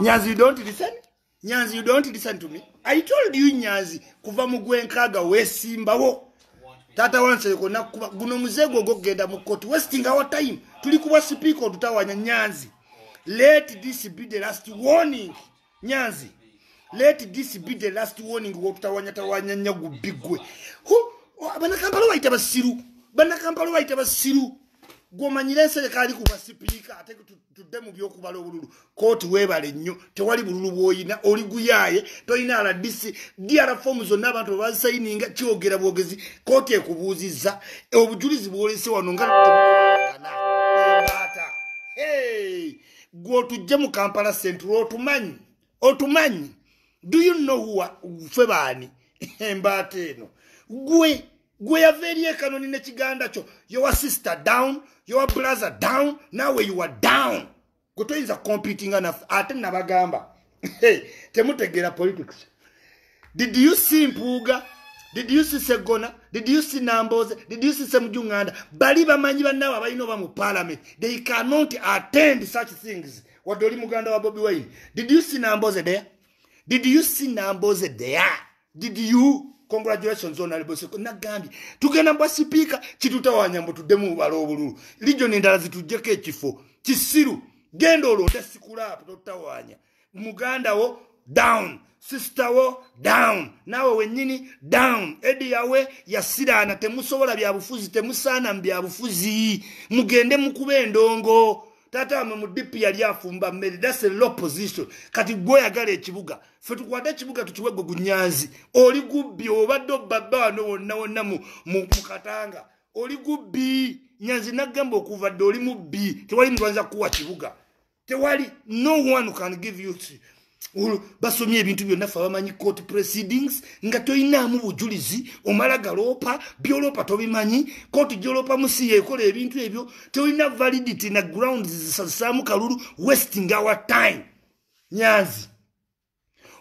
nyazi you don't listen nyazi you don't listen to me i told you nyazi kuva mugwenkaga wesimbawo tata wanselekonakuba guno muzegwe ogogenda mukoti westing our time tulikuba sipiika otutawanya nyanzi let this be the last warning nyanzi let this be the last warning wotutawanya tawanya nyagubigwe oh, banakampala waita basiru banakampala waita basiru gwomanyire ensereka ali kuba sipiika ate tudde mu byokubala obululu kooti weebale nnyo tewali bululu bwoyina oli guyaaye tolina aladisi dr fomu zonna abantu webasayininga kyogera bwogezi kooti ekubuuzizza obujulizi bwolese wano nga embaata gwotujje mu kampala centr otumanyi otumanyi do you know fe baani embaata eno gwe gwe yaveeri ekanoni nekiganda kyo yowa sister down yowa brother down naawe yuwa down gwe toyinza kompitinga naffe ate nabagamba temutegeera politics did you see mpuuga did you see segona did you see nambose did you see semujuŋŋanda bali bamanyi bannaabo abalina oba mu parliament they cannot attend such things wadde oli muganda wa bobi wayini did you see nambose there did you see nambose there did you congratulation zona liboseko nagambye tugenda mbwa sipiika kitutawanya mbu tuddemu bubala obululu ligion endala zitugjeko ekifo kisiru genda olonda sikulapu totawanya muganda wo down sister wo down naawe wenyini down edi yawe yasiraana temusobola byabufuzi temusaana mu byabufuzi mugende mukuba endongo taata wamwe mu dipi yali afumba mmere thats a low position kati gweoyagala ekibuga fe tukwate ekibuga tukiwe gwe gunyanzi oli gubbi obadde obbabba wano wonna wonna mukatanga oli gubbi nyanzi nagamba okuva dde oli mubbi tewali mutwanza kukuwa kibuga tewali no one can give you basomye ebintu byonna fe abamanyi court proceedings nga toyinaamu bujulizi omala galoopa byolopa tobimanyi koti gyolopamu si yekola ebintu ebyo toyina validity na grounds zisasamu kalulu westing our time nyanzi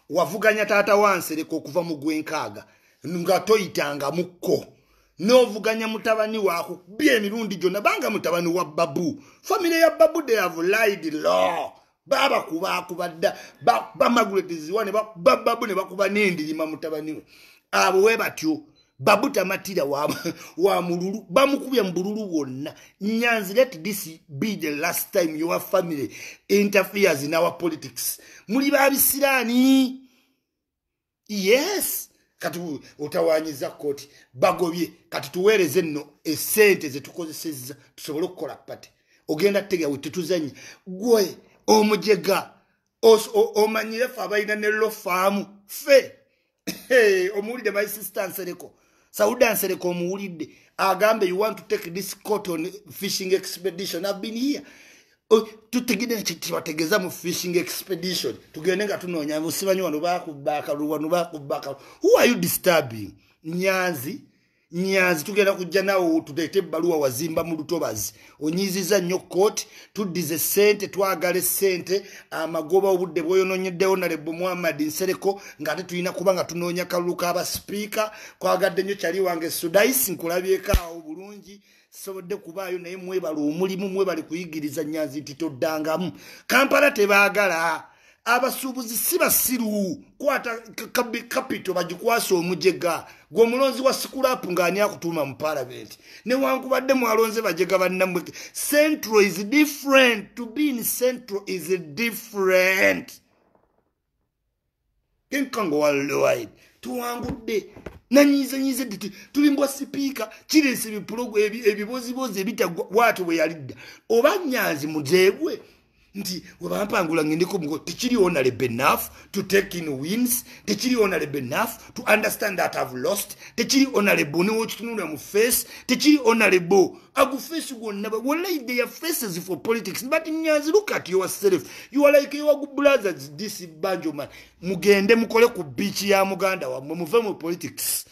wavuganya taata wansereka okuva mu gwenkaaga nga toyitangamukko novuganya mutabani wakubya emirundi gyonna banga mutabani wa babu famire ya babu they have lied law babakubakubadda bamaguretiziwa babbabu ne bakuba nendirima mutabani we abo we batyo babutamatira wa mululu bamukubya mu bululu bwonna nyanzi let this be the last time your family interferes in our politics muli babisirani yes kati otawanyiza kooti bagobye kati tuweereze nno esente zetukozesezza tusobole okukola pati ogenda tegawe tetuzanya gwe omujega omanyire fe abalina nelo faamu fe omuwulidde my sister nsereko sauda nsereko omuwulidde agambe you want to take this cotton fishing expedition I've been here tutegede tibategeza mu fishing expedition tugende nga tunoonya osimanyi wano bakubba akalulu wano bakubba akalulu who are you disturbing nyanzi nyazi tugenda kujja nawo tuleete ebbaluwa wazimba mu lutobazi onyiiziza nnyo kooti tuddize sente twagala essente amagoba obudde bwoyonoonyeddewo nalebo muhammad nsereko ngaate tulina kuba nga tunoonya kaluluka abasipiika kwagadde nnyo kyali wange sudaisi nkulabyekoawo bulungi sobodde kubaayo naye mwebala omulimu mwebale kuyigiriza nyazi nti toddangamu kampala tebaagala abasuubuzi si basiru kwata kapito bagikwasa omujega gwe omulonzi wa sikulapu ngaani akutuuma mu paalamenti newankubadde mwalonze bajega bannamwe central is different to being central is different kenkango waloid tuwangudde nanyizanyize dti tulimbwa sipiika kireese ebiprogu ebibozibozi ebitagwa bwate bwe yalidda oba nyanzi muzeegwe nti webampangula ngendeko mugo tekiri honorable enough to take in wins tekiri honorable enough to understand that ive lost tekiri honorable niwo kitunulira mu face tekiri honorable agufesi gwonna walai they are faces for politics but nyazi look at yourself you are like your brothers this banjo man mugende mukole ku bichi ya muganda wamwe muve mu politics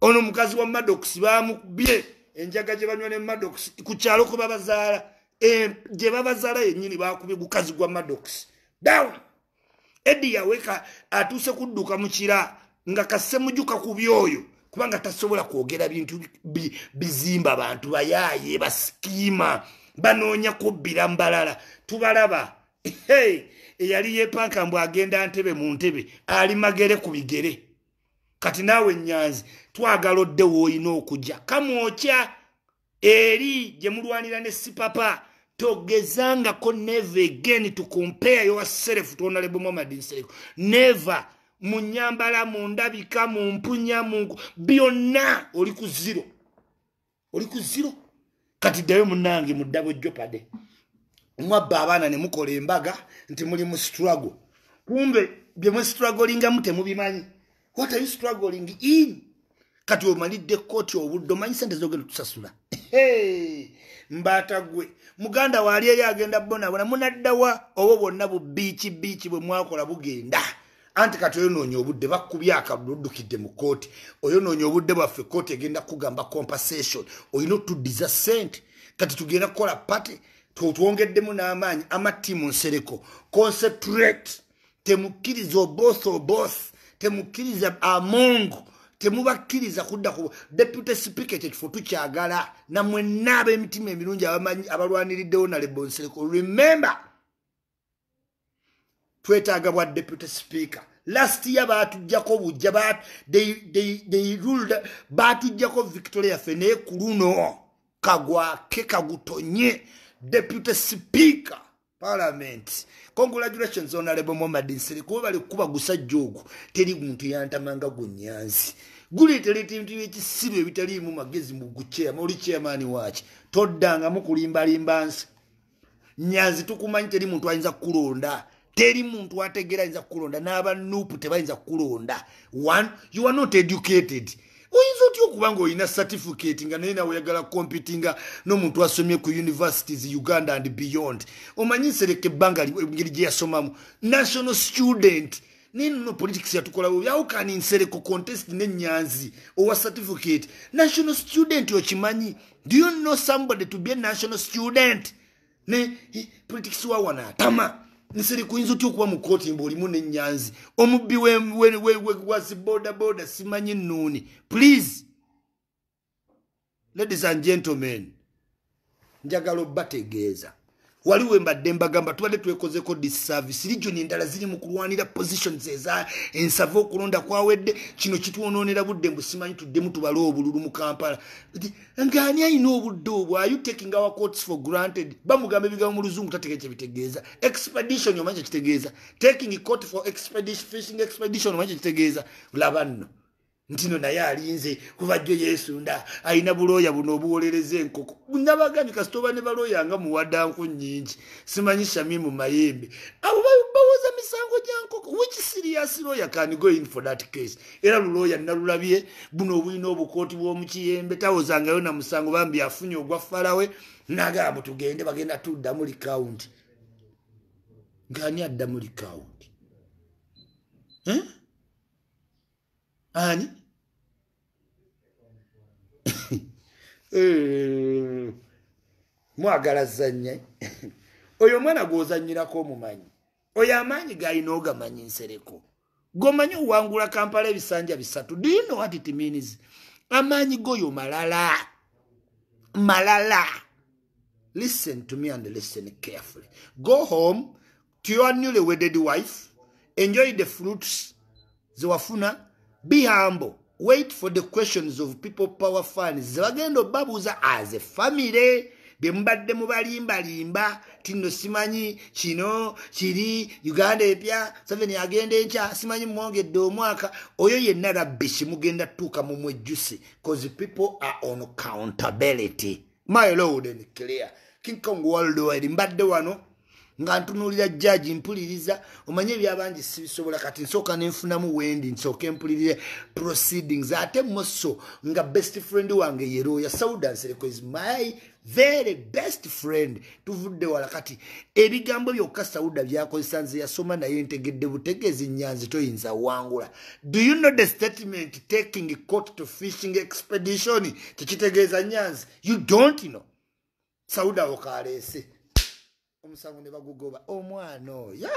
ono mukazi wa madox bamubye enjaga gye banywa ne madox ku kyalo kwe babazaala gye babazala yennyini bakubye gukazi gwa maddox dawn eddi yaweka atuuse kudduka mu kira nga kasemujuka ku byoyo kubanga tasobola kwogera bintu bizimba bantu bayaaye basikiima banoonya kubbira mbalala tubalaba eyali yepanka mbw agenda ntebe mu ntebe ali magere ku bigere kati naawe enyanzi twagala odde woolina okujja kamwokya eri gye mulwanira ne sipapa togezangako never again to compare yourself to honorable mohamad nsereko never munyambala mundabika mumpunya mungu byonna oli ku ziro oli ku ziro kati ddayo munange muddabo jopade mwabba abaana ne mukola embaga nti muli mu struggle kumbe bye mustruggolingamu temubimanyi what are you struggling in kati omalidde koti obudde omanyi sente zogenda tusasula hey. mbaata gwe muganda waali eyo agenda bonabona munaddawa obo bonna bubiiki biiki bwe mwakola bugenda anti kati oyonoonya obudde bakkubya akaludukidde mu kooti oyonoonya obudde bwaffe kooti egenda kugamba compensation olina otuddiza ssente kati tugenda kukola paty twongeddemu n'amaanyi amatiimu nsereko concentrate temukkiriza obooth obooth temukkiriza amongo temubakkiriza kudda ku deputy speaker kyekifo tukyagala namwena ab'emitima emirungi abalwaniriddewo nalebo nsereko remembe twetaaga bwa deputy speaker last year batujjako bujja batujjako victoria yaffe naye ku luno kagwake kagutonye deputy speaker palament congratulations onalebo momad nsere kuba bali kukubagusajja ogwo teri muntu yantamanga gunyanzi guletera ekintu ekisiro ebitaliimu magezi muoli chairman waki toddangamu kulimbalimba nsi nyanzi tukumanyi teri muntu ayinza kukulonda teri muntu ategeera ayinza kukulonda n'aba nupu tebayinza kukulonda one you are not educated oyinza otya okuba ngaoyina certificate nga naye nawe oyagala kompitinga n'omuntu asomye ku universities uganda and beyond omanyi nsereka ebbanga engeri gye yasomamu national student naye nono politics yatukolawo byawukani nsereko contest nenyanzi owa certificate national student okimanyi do you know somebody to be a national student ne politics wawanaatama nsiri kuyinza otya okuba mukooti mbaoli mune nyanzi omubbi wasi boda boda simanyi nuuni please ladies and gentlemen njagala obategeeza waliwo embadde mbagamba tubadde twekozeko disservice region endala ziri mu kulwanira positions eza ensava okulonda kwawedde kino kitwononera budde mbusimanyi tuddemu tubale obululu mu kampala ngaani ayina obudde obwo are you taking our courts for granted bamugamba ebigambo mu luzungu tategee kyebitegeeza expedition omanyi kyekitegeeza taking court for expedition, fishing expedition omanyi kyekitegeeza laba nno ntino naye alinze kuva jjo yesunda alina buloya buno obuwolereza enkoko nabagambye kasi toba ne baloya nga muwaddanku nyingi simanyi shamimu mayembe abo bawoza misango gya nkoko wikisiriyasiloya kan goin for that case era luloya nalulabye buno obulina obukooti bw'omukiyembe tawozangayo namusango bambi afunye ogwa falawe nagambu tugende bagenda tuddamuli kawunti ngaani addamuli kawunti eh? ani eh, mwagala zzannya oyo omwana gozanyirako omumanyi oyo amaanyi galina ogamanyi nsereko gomanyi owangula kampala ebisanja bisatu dino watitimins amaanyi goyo malala malala listen to me and listen carefully go home to your newly wedded wife enjoy the fruits zewafuna be humble. Wait for the questions of people power fans. Zibagendo babuza as a family. Bimbadde mubalimba limba. Tindo simanyi. Chino. Chiri. Uganda epia. Seven agenda encha. Simanyi mwonge domwaka. Oyo ye nara bishi mugenda tuka mumwe juicy. Cause people are on accountability. My lord and clear. King Kong worldwide. Mbadde wano. nga ntunuulira jaji mpuliriza omanye ebyabangi sibisobola kati nsooka nenfunamu wendi nsooke mpulirire proceedings ate moso nga best friend wange yerooya saudansereko is my very best friend tuvudde wala kati ebigambo byokka sauda byakozesa nze yasoma naye ntegedde butegeezi nyanzi toyinza wangula do you know the statement taking court to fishing expedition tekitegeeza nyanzi you don't know sauda okaleese you know? omusango nebagugoba omwana oyo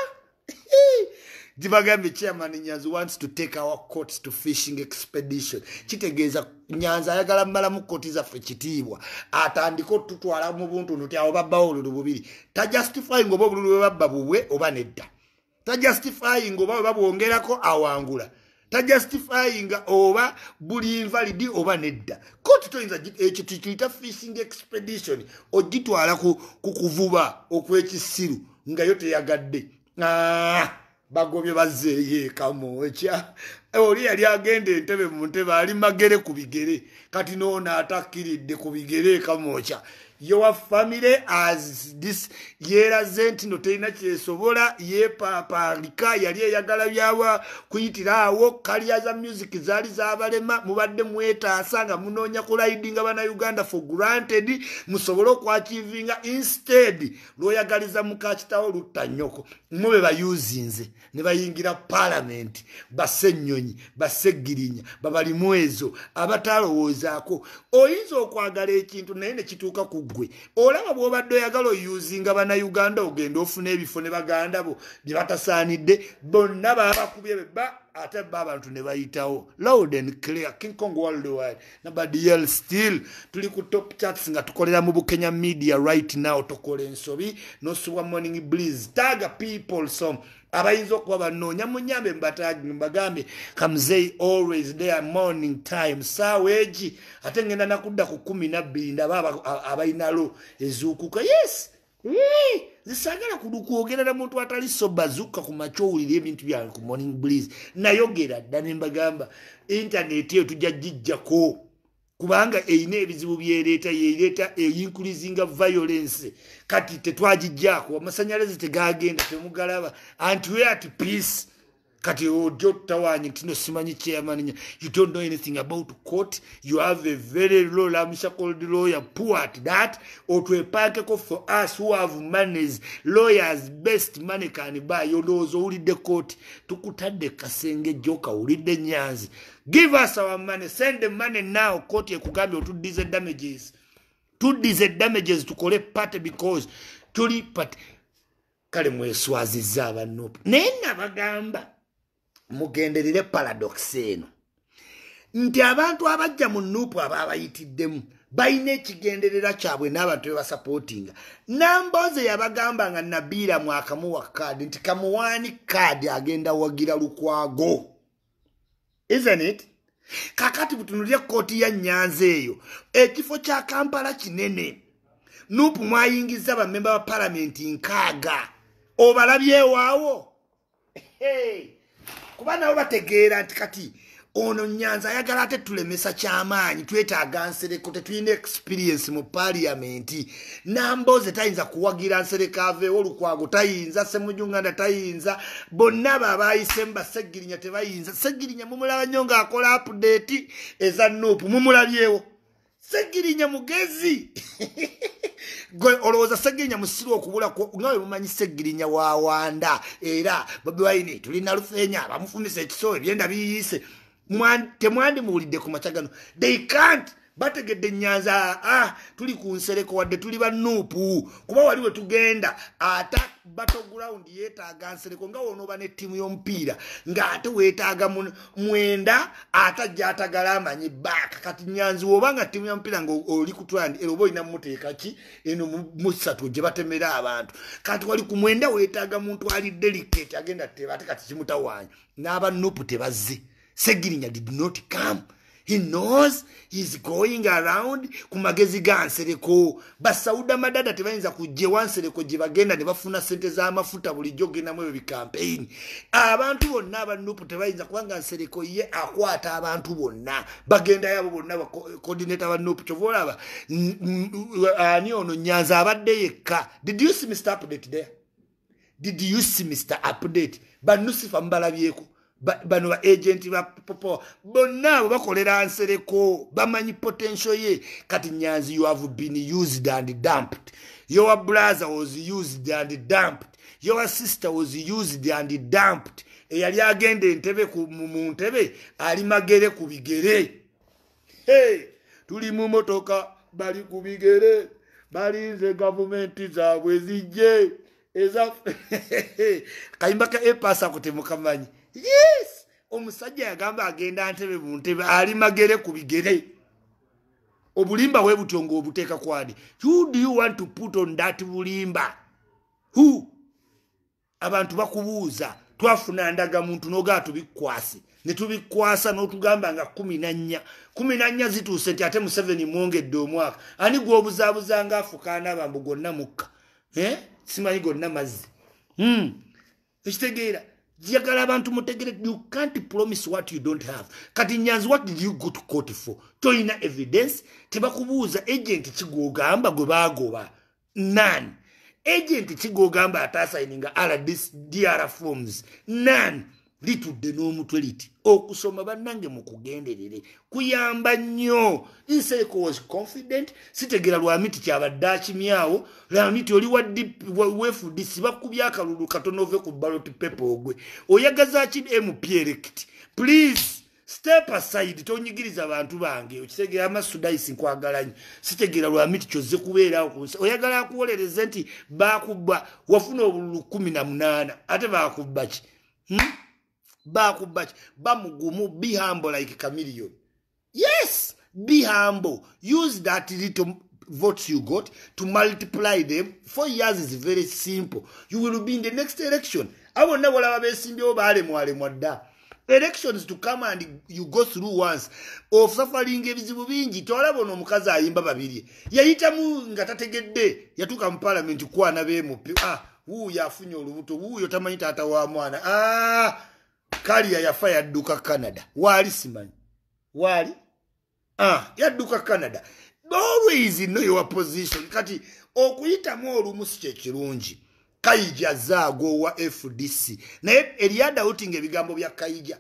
gibagambye chairman nyanzi wants to take our courts to fishing expedition kitegeeza nyanzi ayagala mmalamu koti zaffe kitiibwa atandike otutwala mu buntu nti awo babbawo olulu bubiri tajustifying oba obululu bwe babba bubwe oba nedda tajustifying oba bwe babwongerako awangula tajustifyinga oba buli invalidi oba nedda kooti toyinza ekyo eh, tekiyita fishing expedition ogitwala ku kuvuba okwekisiru ngayo teyagadde ah, bagobye bazeeyeekamu ekya eh, oli yali agenda entebe mu ntebe ali magere ku bigere kati noona atakkiridde ku bigere ekamwokya your family as this yeraze nti no terina kyesobola yepapalika yali eyagala byawa kuyitira awo kalya za music zaali zabalema mubadde mwetaasa nga munoonya kulaidinga bannayuganda for granted musobole okwachivinga instead lwoyagaliza mukakitawo lutta nnyoko mube bayuzinze ne bayingira paalament basse ennyonyi basse girinya babalimu ezo abatalowoozaako oyinza okwagala ekintu naye ne kituuka ku gwe olaba bwobadde oyagala oyuzinga bannayuganda ogenda ofuna ebifo ne baganda bo bye batasaanidde bonna babakubye beba ate ba abantu ne bayitawo loud and clear king kong worldwide nabadiel still tuli ku top charts nga tukolera mu bukenya media right now tokola ensobi nosubwa morning breeze taga people some abayinza okuba banoonya munyambe mbagambe kamzei always there morning time saawa egi ate ngenda nakudda ku kumi nabbiri ndaba abalinalo ezuukuka yes zisagala kulukwogera na muntu atali sobazuka ku maco owulira ebintu byange ku morning breeze nayogera dda ne mbagamba intaneti eyo tujja jijjako kubanga eyina ebizibu byereeta yeireeta eyinkulizinga violence kati tetwagijjaako amasanyalazi tegagenda temugalaba antiweat peace kati ojja otutawanye tino simanyi kyeyamaninya you don't know anything about court you have a very low lamusha called lawyer poor at that otwepaakeko for us who have moneys lawyers best money can buy olowooza owulidde kooti tukutadde kasenge joka owulidde nyanzi give us our money send the money now kooti ekugambye otuddize damages tuddize damages tukole party because tuli party kale mweswazizza abanopi naye nabagamba mugenderere paradoxi eno nti abantu abajja mu nuupu abaabayitiddemu balina ekigenderera kyabwe n'abantu bebasapootinga namboze yabagamba nga nabiira mwakamuwa kaadi nti kamuwaani kaadi agenda wagira lukwago isnt kakati butunulya kooti ya nyanza eyo ekifo kya kampala kinene nuupu mwayingiza bamemba ba palamenti nkaaga obalabyewaawo hey. kuba nabo bategeera nti kati ono nyanza ayagala ate tulemesa kyamaanyi twetaaga nsereko tetulina experience mu paliamenti namboze tayinza kuwagira nsereka aveewo olukwago tayinza semujunganda tayinza bonna babayisemu basegirinya tebayinza segirinya mumulaba nnyo ngaakola apudeti eza nuupu mumulabyewo segirinya mugezi gwe olowooza segirinya musiru okubulako nawe mumanyi segirinya wawanda era babiwaini tulina lufenya bamufumisa ekiso ebyenda biyiise temwandimuwulidde ku maca gano they can't bategedde enyanza a ah, tuli ku nsereko wadde tuli bannuupu kuba wali we tugenda ata batograwund yeetaaga nsereko nga wonooba n'ettiimu y'omupiira ng'ate weetaaga mwenda ate jyatagala amanyi baaka kati nyanzi woba nga ttiimu y'omupiira ngaoli kutrand era oba olina mumuteeka ki eno musatu gye batemera abantu kati wali ku mwenda weetaaga muntu ali deliketi agenda tebate kati kimutawaanya n'aba nupu tebazze segirinya did not come he knows heis going around kumagezi gansereko basauda madada tebayinza kujja wansereko gye bagenda ne bafuna sente z'amafuta bulijjo ogendamu ebyo bikampeyini abantu bonna abanupu tebayinza kubanga nsereko ye akwata abantu bonna bagenda yabo bonna bacodinato abanupu kyova olaba ani ono nyanza abadde yekka did you see mr update there did you see mr update banusifa mubalabyeko bano ba agenti ba popo bonna abo bakolera nsereko bamanyi potensio ye kati nyanzi you have been used and dumped your brother was used and dumped your sister was used and dumped eyali agenda entebe mu ntebe ali magere ku bigere hey, tuli mu motoka bali ku bigere balinze gavumenti zaabwe zijje ezaffe kayimba ka epasa kutemukamanyi yes omusajja yagamba agenda ntebe buntebe ali magere ku bigere obulimba we butyo ngaobuteeka kwadi who do you want to put on that bulimba who abantu bakubuuza twafuna ndaga muntu noga tubikwase netubikwasa notugamba nga kumi nanya kumi nanya zituuse nti ate museveni mwongedde omwaka ani gwobuzaabuzanga afukanaabambu gonna mukka eh? simanyi gonna mazzi hmm. ekitegeera jagala abantu mutegere you can't promise what you don't have kati nyanzi what did you go to court for toyina evidence tebakubuuza agent kigugamba gwe bagoba none agent kigugamba atasaininga rdr forms none litudde n'omutwe liti okusoma bannange mukugenderere kuyamba nnyo nseeko was confident sitegera lwamiti kyabadde akimyawo lwamiti oli wafd sibakubya akalulu katono ove ku balot pepe ogwe oyagazaki mp erect please step aside tonyigiriza abantu bange okitegera amasudaisi nkwagalanyo sitegera lwamiti kyoze kubeerawo oyagala akuwolereze nti bakubba wafuna obululu kumi na munaana ate bakubba ki hmm? bakubba ki bamugumu bihambo like camilion yes bihambo use that little votes you got to multiply them four years is very simple you will be in the next election abonna balaba besimbyewo baalemwalemwa dda elections to come and you go through once osafalinga ebizibu bingi twalaba ono omukazi ayimba babiri yayitamu nga tategedde yatuuka mu palamenti kwana bemupi ah wuuyo afunye olubuto wuuyo tamanyi taata wa mwana ah kalia yafa yadduka canada waali simanyi waali ah, yadduka canada always know your position kati okuyitamu olumusi kyekirungi kayija zaago owa fdc naye eryadautinga ebigambo bya kayija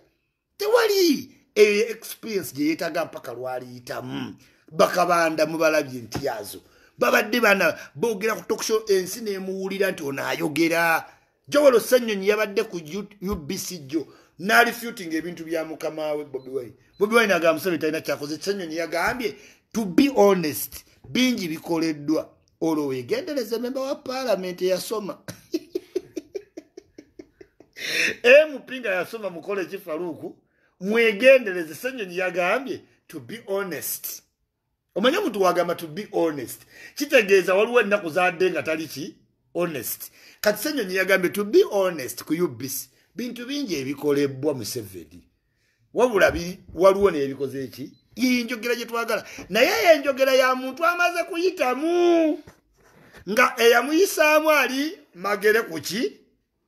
tewali eyo ye experience gye yeetaga mpaka lwaliyitamu bakabanda mubalabye ntyazo babadde baana boogera ku tokisho ensi neemuwulira nti onaayogera jowelo sanyonyi yabadde ku ubc jo n'alifuting ebintu bya mukama we bobi wine bobi wine agamba musebe talina kyakoze senyonyi yagambye to be honest bingi bikoleddwa olwo weegendereze memba wa paalamenti eyasoma emupinga yasoma mukole ekifaluuku mwegendereze senyonyi yagambye to be honest omanye omuntu wagamba to be honest kitegeeza waliwo ennaku zadde nga taliki honest kati senyonyi yagambye to be honest ku ubisi bintu bingi ebikolebwa museveni wabula waliwo nebikoze eki yenjogera gyetwagala naye enjogera ya muntu amaze kuyitamu nga eyamuyisaamu ali magere kuki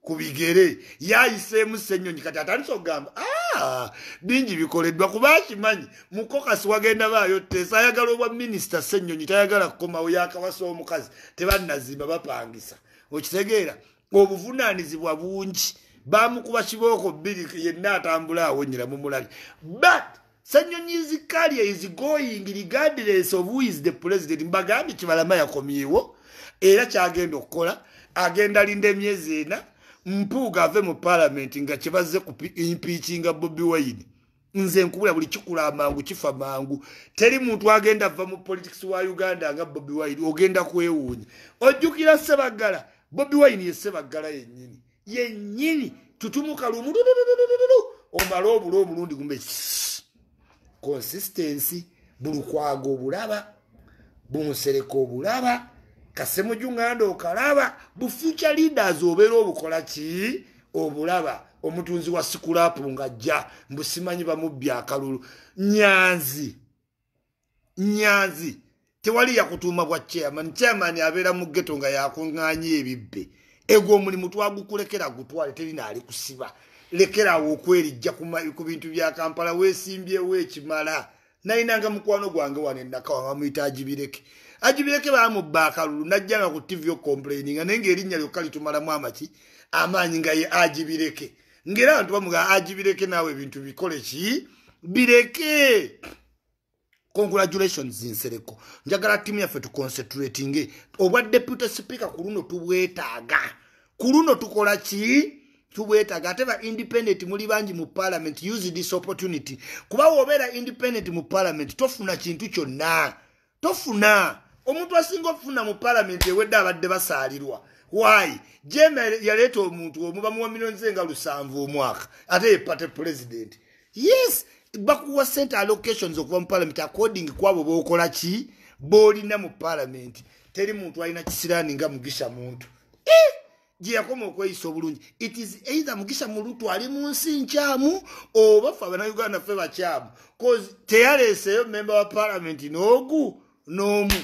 ku bigere yayiseemu senyonyi kati atandisa okugamba ah, bingi bikoleddwa kuba akimanyi mukokasi wagenda baayo tesa ayagala obwa minisita senyonyi tayagala kukomawo yakawasa omukazi tebanazimba bapangisa okitegeera obuvunaanizibwa bungi bamukuba kibooko bbiri yenna atambula awonyera mumulage but senyonyizikalia is going regardless of who is the president mbagambye kibalama yakomyewo era kyagenda okukola agenda linda emyezi ena mpuuga ave mu palamenti nga kibazze ku impeachinga bobi wayini nze nkubula buli kikula mangu kifa mangu teri muntu agenda ava mu politics wa uganda nga bobi wayini ogenda kwewuunya ojjukira sebaggala bobi wayini yesebaggala yennyini yenyini tutumuka lumu omale obule omulundi gumbe consistency bulukwaga obulaba bunsereka obulaba kasemuju ŋanda okalaba bufuture leaders obeera obukola ki obulaba omutunzi wa sikulapu ngajja mbusimanyi bamubbya akalulu nyanzi nyanzi tewali yakutuuma bwa chairman chairman abeera mu ghetto nga yakuŋŋanya ebibbe ego omulimu twagukulekera gutwale terina ali kusiba lekerawo okwerijja ku bintu bya kampala weesimbyewo ekimala nalinanga mukwano gwange wano enakawamamuyita agibireke agibireke baamubba akalulu najjanga ku tv okomplaininga naye ngaerinnya lyokka litumalamu amaki amaanyi nga ye agibireke ngaera abantu bamuga agibireke naawe ebintu bikole ki bireke congratulations nsereko njagala timu yaffe tuconcentratinge obwa deputy speaker ku luno tubwetaaga ku luno tukola ki tubwetaaga ate ba independent muli bangi mu parliament use this opportunity kuba wobeera independent mu parliament tofuna kintu kyonna tofuna omuntu asinga okufuna mu palamenti ewedde abadde basaalirwa why jem yaleeta omuntu omu bamuwa milioni ze nga lusanvu omwaka ate ye party president yes bakuwa center allocations okuva mu parliament according kwabo bokola ki bolina mu parliament teri muntu alina kisirani nga mugisha muntu e, gyeyakoma okweyisa obulungi it is either mugisha mulutu ali mu nsi nkyamu oba fe abanayuganda fe bakyamu cause teyaleeseyo member wa parliament n'ogu n'omu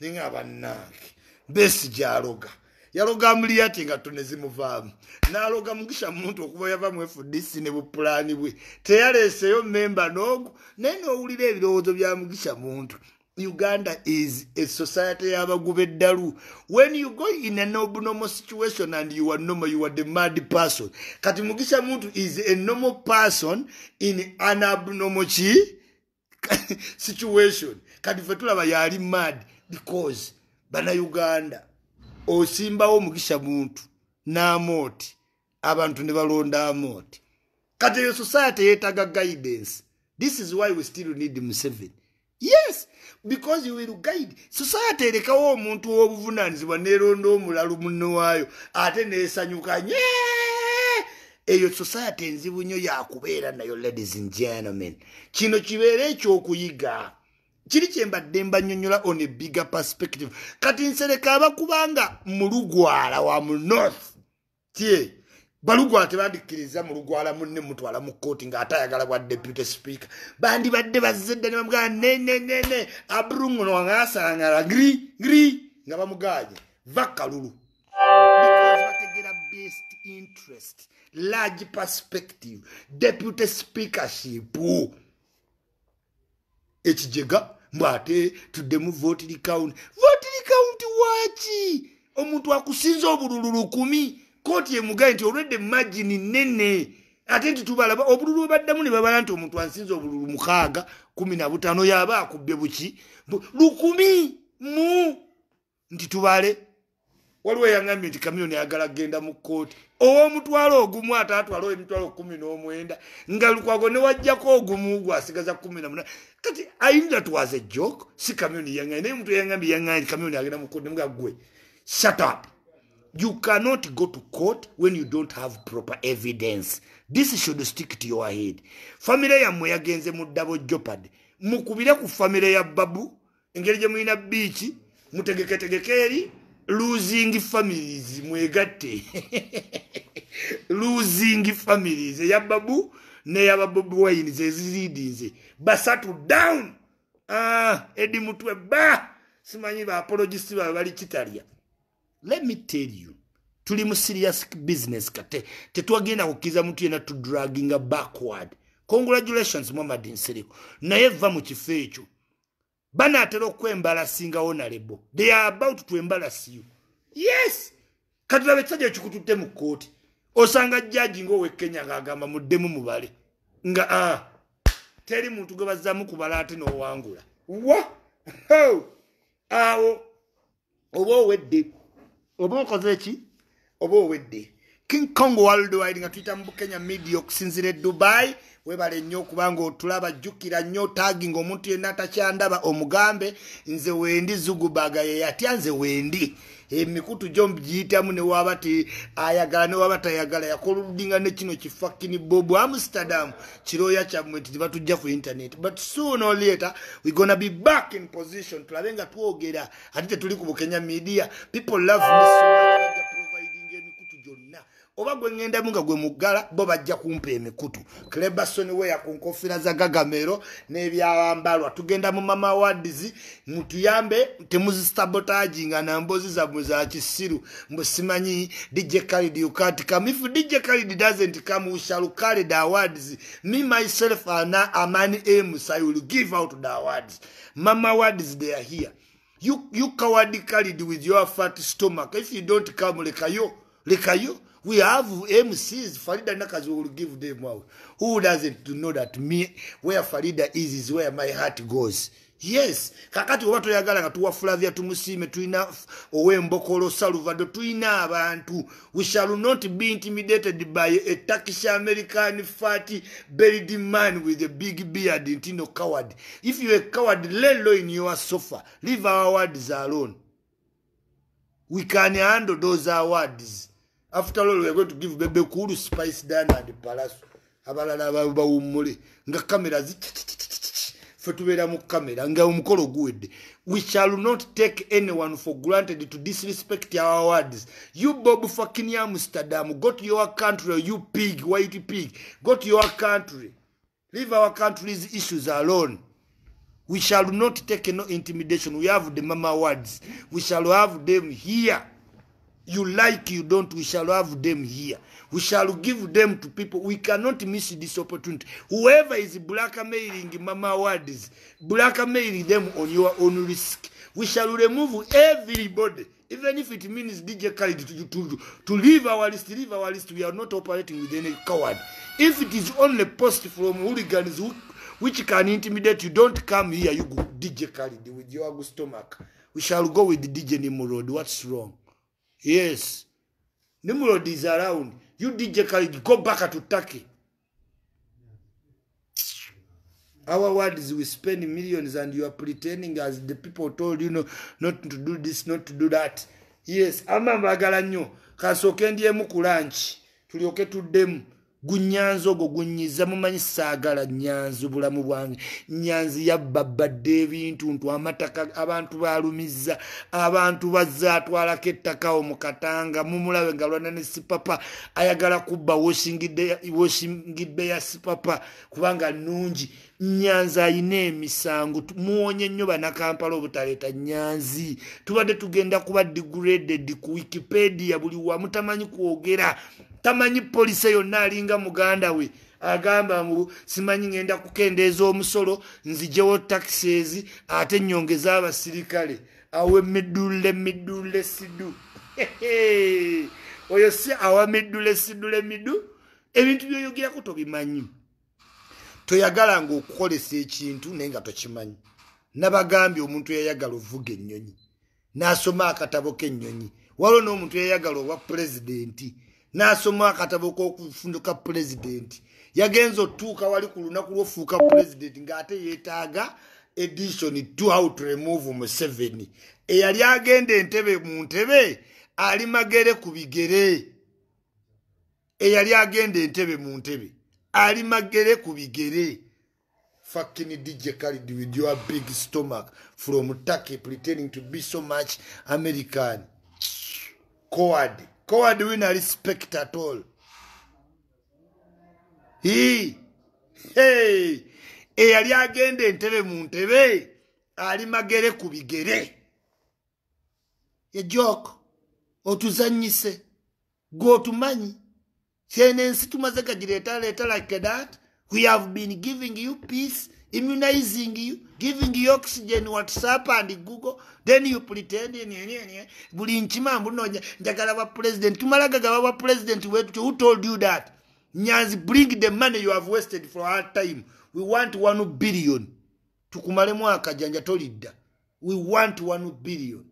ninga bannange besi gyaloga yaloga muliyati nga tunezimuvaamu naloga mugisha muntu okuba yava mu fdc ne bupulaani bwe teyaleeseyo memba nogu naye nowulira ebirowoozo bya mugisha muntu uganda is a society yabaguba eddalu when you go in a nobnomo situation and you are normal, you are the mad person kati mugisha muntu is a normal person in an abnomo ki situation kati fetulaba yali mad because bana uganda osimbawo omukisha muntu n'amooti abantu ne balonda amooti kati eyo society yeetaga guidance this is why we still need museveni yes because you will guide society erekawo omuntu w'obuvunanyizibwa neeronda omulalu munne waayo ate neesanyukanye eyo society enzibu nnyo yakubeera nayo ladies and gentlemen kino kibeere ekyokuyiga kiri kyembadde mbanyonyola on a bigger perspective kati nsereka abakubanga mulugwala wa mu north tye balugwala tebandikkiriza mulugwala munne mutwala mu kooti ngaate ayagala bwa deputy speaker bandibadde bazedda ne bamugaa nenenene abrungono wangaasangala gri gri nga bamugaanye vakalulu bategera best interest large perspective deputy speakership ekijega mbwate tuddemu votiri kawunti votiri kawunti waki omuntu akusinza obululu lukumi kooti emugaye nti olwedde majini nene ate nti tubalaba obululu bwe baddamu ne babala nti omuntu ansinza obululu mukaaga kumi na butaano yaaba akubbye buki lukumi mu nti tubale waliwo yagambye nti kamiyon yagala kgenda mu kooti owomutwalo ogumu ate atwalewo emitwalo kumi n'omwenda nga lukwago newajjako ogumu gwasigaza kumi na munana kati ainda twaze joke si kamioni yangane mtu yangambi yangane kamioni agenda mukode mga gwe shut up you cannot go to court when you don't have proper evidence this should stick to your head familia yamwe yagenze mu double jeopardy mukubira ku familia ya babu engeri je muina beach mutegeketegekeri losing families mwegatte losing families ya babu neyaba bobi wayini zezizidinze basatu down ah, edi mutwe ba simanyi baapologist bawe bali kitalya let me tell you tuli mu serious business kate tetwagenda kukiza mutu yena tudraginga backward congratulations mamadi nsereko naye va mu kifo ekyo banaatera okwembalasinga honorable they are about to embalas you yes katulabe kisajja kikututte mu kooti osanga jaji ngaowe kenya ngaagamba muddemu mubale nga a ah, teri muntu gwebazzamu kubala ate n'owangula wa awo oba owedde oba okoze eki oba owedde king kong worldwide nga tuyita mu bukenya media okusinzira e dubai webale nnyo okubanga otulaba jjukira nnyo otaagi ngaomuntu yenna atakyandaba omugambe nze wendi zugubaga yeyatya nze wendi emikutu gyo giyitamu newaba ti ayagala newaba tayagala yakola oludinga ne kino kifakini bobu amsterdam kirooya kyammwe nti tebatujja ku internet but soon or later we gonna be back in position tulabe nga twogera ate tetuli ku bukenya media people love me so much. oba gwe ŋŋendamu nga gwe muggala bo bajja kumpa emikutu clebason weya ku nkofira za gagamero n'ebyawambalwa tugenda mu mama wadizi mutuyambe temuzisabotaginga nambozi zamwe za kisiru mbusimanyi dj kalid ukat kam if dj kalid dosnt kam ushal kalid awards me myself ana amani ams i will give out the awards mama wadis theyar here you, you coward kalid with your fat stomach if you don't come lekayo lekayo We have MCs. Farida Nakazi will give them out. Who doesn't know that me, where Farida is, is where my heart goes? yes kakati oba toyagala nga tuwa fulavia tumusiime tulina owembokolo salvado tuina abantu we shall not be intimidated by a turkish american fatty, buried man with a big beard no coward if you a coward lay low in your sofa leave our words alone we can handle those awards after all weare going to give bebe kulu spice dana and palaso abalala bawummule nga kamera fetubeera mu kamera nga omukolo guwedde we shall not take anyone for granted to disrespect our words you bob fakini amsterdam got your country you pig white pig got your country leave our country's issues alone we shall not take no intimidation we have the mama words we shall have them here you like you don't we shall have them here we shall give them to people we cannot miss this opportunity whoever is blackmailing mama words blackmailing them on your own risk we shall remove everybody even if it means dj Khaled to, to, to leave our list leave our list we are not operating with any coward if it is only post from hooligans who, which can intimidate you don't come here you go dj Khaled with your stomach we shall go with dj nimrod what's wrong yes nimrod is around you dj college go back to turkey our words we spend millions and you are pretending as the people told you no, not to do this not to do that yes ama mbagala nnyo kasooke ndyemu ku lanchi tulyoke tuddemu gunyanzi ogwo gunyiza mumanyi saagala nyanzi bulamu bwange nyanzi yabbabadde ebintu nti amataka abantu baalumizza abantu bazza atwalako ettakawo mu katanga mumulabe nga lwana ne sipapa ayagala kubba wosingidde ya sipapa kubanga nungi nyanzi ayina emisango muwonye nnyo banakampala obutaleeta nyanzi tubadde tugenda kuba digraded ku wikipedia buli wamutamanyi kwogera tamanyi polisi yonna alinga muganda we agamba mu simanyi ngenda kukendeeza omusolo nzigyewo taxes ate nyongeza abasirikale awe midule midule sidu oyo si awa midule sidule midu ebintu byoyogerako tobimanyi toyagalanga okukolesa ekintu naye nga tokimanyi nabagambye omuntu eyayagala ovuga ennyonyi n'asoma akatabo k'ennyonyi waliwo n'omuntu eyayagala owa pulezidenti nasoma akatabo kokufunduka pulezidenti yagenza otuuka wali ku lunaku lwofuuka pulezidenti ngaate yetaaga edition to how to remove museven eyali agenda entebe mu ntebe ali magere ku bigere eyali agenda entebe mu ntebe ali magere ku bigere fakin dj carid with your big stomach from turkey pretending to be so much american coad God will not respect at all. He, hey, e yali agende ntebe muntebe, ali magere kubigere. Ye joke, otuzanyise, go to money. Sene nsitu mazeka jireta leta like that, we have been giving you peace, immunizing you, giving you oxygen, WhatsApp and Google, then you pretend buli nkimambu nonya njagala bwa president tumalaga gaba president wetu who told you that nyanzi bring the money you have wasted for our time we want 1 billion tukumalemu akajanja tolidda we want 1 billion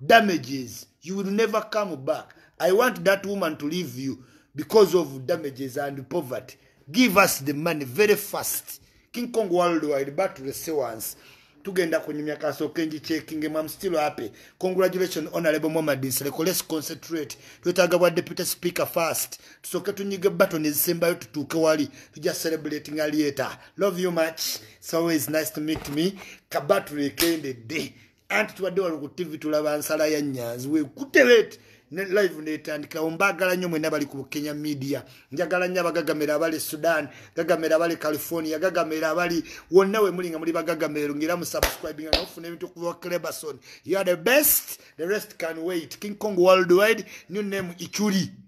damages you will never come back i want that woman to leave you because of damages and poverty give us the money very fast king kong worldwide batulese wansi tugenda kunyumya kasooka enjikyeking mwam still happy congratulation honorable momad nsereko less concentrate twetaaga bwa deputy speaker first tusooke tunyiga ebaton ezisembayo tutuuke wali tuja celebrating alieta love you much soways nice to meet me kabatulekendedde anti tubadde wali ku tv tulaba nsala ya nyanzi wekutebete ne live netandikira ombagala nnyo mwena bali ku kenya media njagala nnyo abagagamera abali sudan gagamera abali california gagamera abali wonna we muli nga muli bagagamero ngaera musubscribinga nga mufuna ebintu okuva cleberson you are the best the rest can wait king kong worldwide new name ichuri